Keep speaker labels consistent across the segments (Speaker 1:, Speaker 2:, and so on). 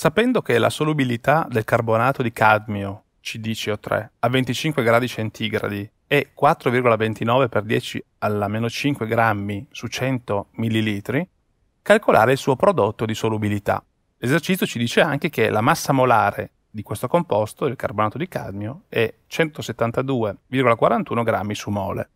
Speaker 1: Sapendo che la solubilità del carbonato di cadmio CdCO3 a 25 gradi centigradi è 4,29 per 10 alla meno 5 grammi su 100 millilitri, calcolare il suo prodotto di solubilità. L'esercizio ci dice anche che la massa molare di questo composto, il carbonato di cadmio, è 172,41 grammi su mole.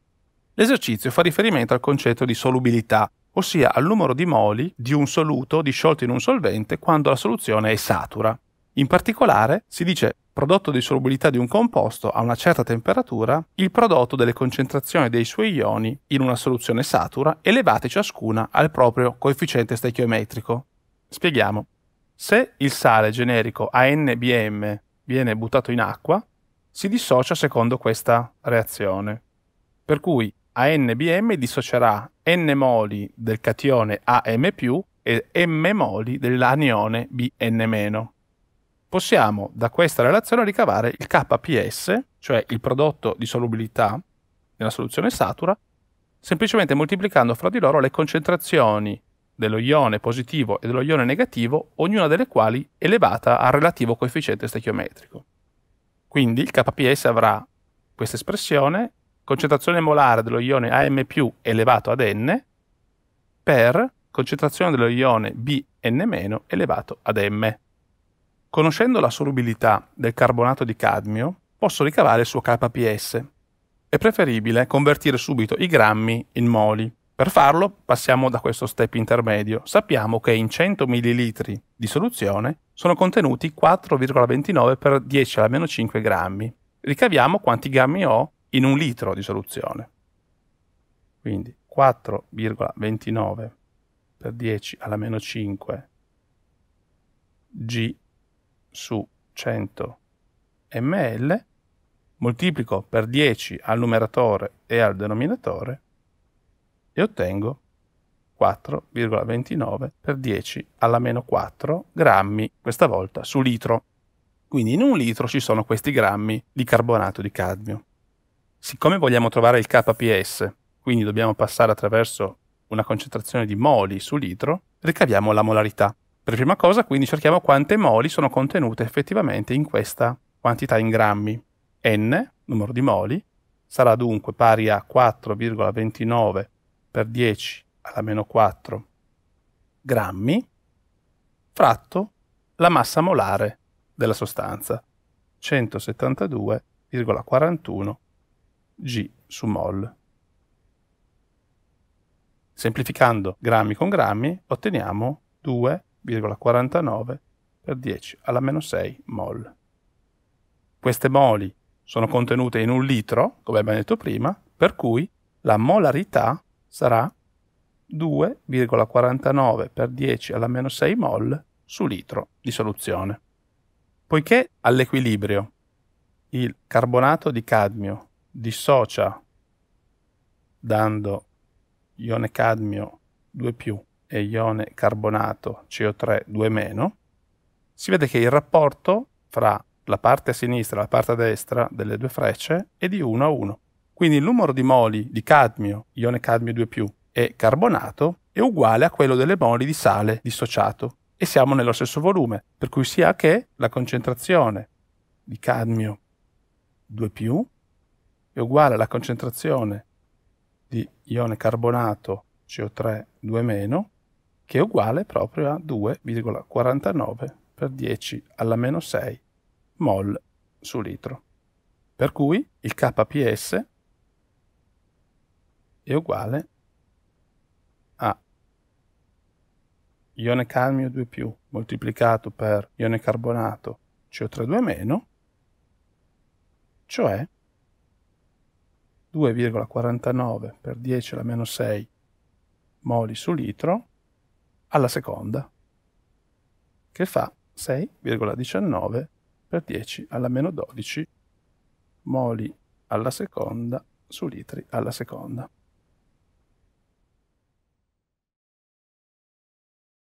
Speaker 1: L'esercizio fa riferimento al concetto di solubilità, ossia al numero di moli di un soluto disciolto in un solvente quando la soluzione è satura. In particolare si dice prodotto di solubilità di un composto a una certa temperatura, il prodotto delle concentrazioni dei suoi ioni in una soluzione satura elevate ciascuna al proprio coefficiente stechiometrico. Spieghiamo. Se il sale generico ANBM viene buttato in acqua, si dissocia secondo questa reazione. Per cui ANBM dissocerà N moli del catione AM+, e M moli dell'anione Bn-. Possiamo da questa relazione ricavare il KPS, cioè il prodotto di solubilità nella soluzione satura, semplicemente moltiplicando fra di loro le concentrazioni dello ione positivo e dello ione negativo, ognuna delle quali elevata al relativo coefficiente stechiometrico. Quindi il KPS avrà questa espressione concentrazione molare dello ione AM elevato ad N per concentrazione dello ione BN- elevato ad M. Conoscendo la solubilità del carbonato di cadmio, posso ricavare il suo KPS. È preferibile convertire subito i grammi in moli. Per farlo passiamo da questo step intermedio. Sappiamo che in 100 ml di soluzione sono contenuti 4,29 per 10 alla meno 5 grammi. Ricaviamo quanti grammi ho in un litro di soluzione. Quindi 4,29 per 10 alla meno 5 G su 100 ml, moltiplico per 10 al numeratore e al denominatore e ottengo 4,29 per 10 alla meno 4 grammi, questa volta su litro. Quindi in un litro ci sono questi grammi di carbonato di cadmio siccome vogliamo trovare il KPS, quindi dobbiamo passare attraverso una concentrazione di moli su litro, ricaviamo la molarità. Per prima cosa quindi cerchiamo quante moli sono contenute effettivamente in questa quantità in grammi. N, numero di moli, sarà dunque pari a 4,29 per 10 alla meno 4 grammi fratto la massa molare della sostanza, 172,41 G su mol. Semplificando grammi con grammi otteniamo 2,49 per 10 alla meno 6 mol. Queste moli sono contenute in un litro, come abbiamo detto prima, per cui la molarità sarà 2,49 per 10 alla meno 6 mol su litro di soluzione. Poiché all'equilibrio il carbonato di cadmio dissocia dando ione cadmio 2 più e ione carbonato CO3 2 meno, si vede che il rapporto fra la parte a sinistra e la parte a destra delle due frecce è di 1 a 1. Quindi il numero di moli di cadmio, ione cadmio 2 più e carbonato è uguale a quello delle moli di sale dissociato e siamo nello stesso volume, per cui sia che la concentrazione di cadmio 2 più è uguale alla concentrazione di ione carbonato CO3 2- che è uguale proprio a 2,49 per 10 alla meno 6 mol su litro. Per cui il KPS è uguale a ione cadmio 2 più moltiplicato per ione carbonato CO3 2 cioè 2,49 per 10 alla meno 6 moli su litro alla seconda, che fa 6,19 per 10 alla meno 12 moli alla seconda su litri alla seconda.